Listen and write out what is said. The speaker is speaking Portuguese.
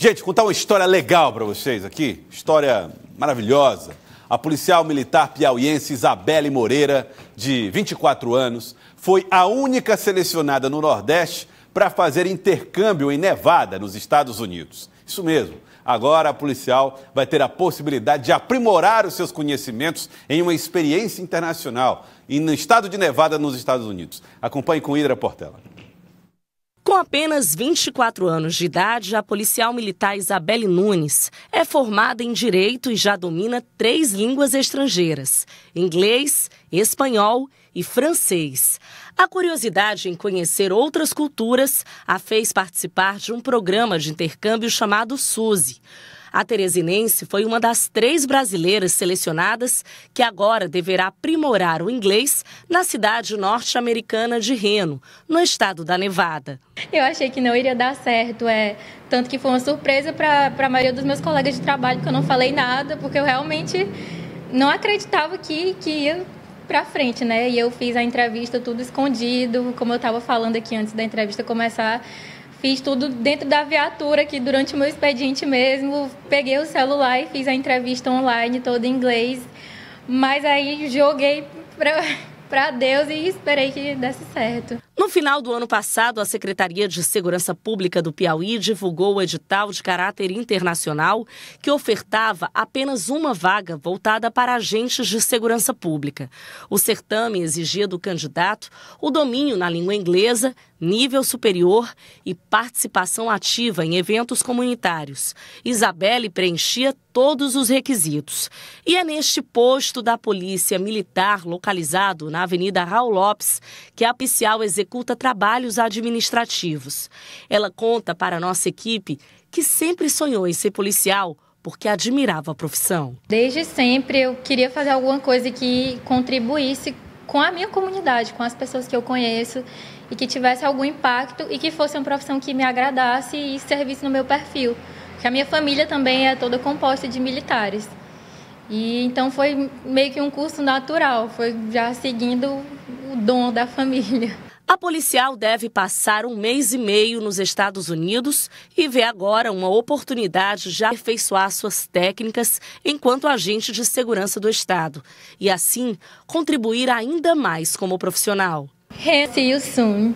Gente, contar uma história legal para vocês aqui, história maravilhosa. A policial militar piauiense Isabelle Moreira, de 24 anos, foi a única selecionada no Nordeste para fazer intercâmbio em Nevada, nos Estados Unidos. Isso mesmo. Agora a policial vai ter a possibilidade de aprimorar os seus conhecimentos em uma experiência internacional e no estado de Nevada, nos Estados Unidos. Acompanhe com Hidra Portela. Com apenas 24 anos de idade, a policial militar Isabelle Nunes é formada em Direito e já domina três línguas estrangeiras: inglês, espanhol e francês. A curiosidade em conhecer outras culturas a fez participar de um programa de intercâmbio chamado SUSE. A Teresinense foi uma das três brasileiras selecionadas que agora deverá aprimorar o inglês na cidade norte-americana de Reno, no estado da Nevada. Eu achei que não iria dar certo, é tanto que foi uma surpresa para a maioria dos meus colegas de trabalho que eu não falei nada, porque eu realmente não acreditava que, que ia para frente, né? E eu fiz a entrevista tudo escondido, como eu estava falando aqui antes da entrevista começar. Fiz tudo dentro da viatura aqui durante o meu expediente mesmo. Peguei o celular e fiz a entrevista online toda em inglês. Mas aí joguei para para Deus e esperei que desse certo. No final do ano passado, a Secretaria de Segurança Pública do Piauí divulgou o edital de caráter internacional que ofertava apenas uma vaga voltada para agentes de segurança pública. O certame exigia do candidato o domínio na língua inglesa nível superior e participação ativa em eventos comunitários. Isabelle preenchia todos os requisitos. E é neste posto da Polícia Militar, localizado na Avenida Raul Lopes, que a Picial executa trabalhos administrativos. Ela conta para nossa equipe que sempre sonhou em ser policial porque admirava a profissão. Desde sempre eu queria fazer alguma coisa que contribuísse com a minha comunidade, com as pessoas que eu conheço e que tivesse algum impacto e que fosse uma profissão que me agradasse e servisse no meu perfil. Porque a minha família também é toda composta de militares. E então foi meio que um curso natural, foi já seguindo o dom da família. A policial deve passar um mês e meio nos Estados Unidos e vê agora uma oportunidade de aperfeiçoar suas técnicas enquanto agente de segurança do Estado e, assim, contribuir ainda mais como profissional. see you soon.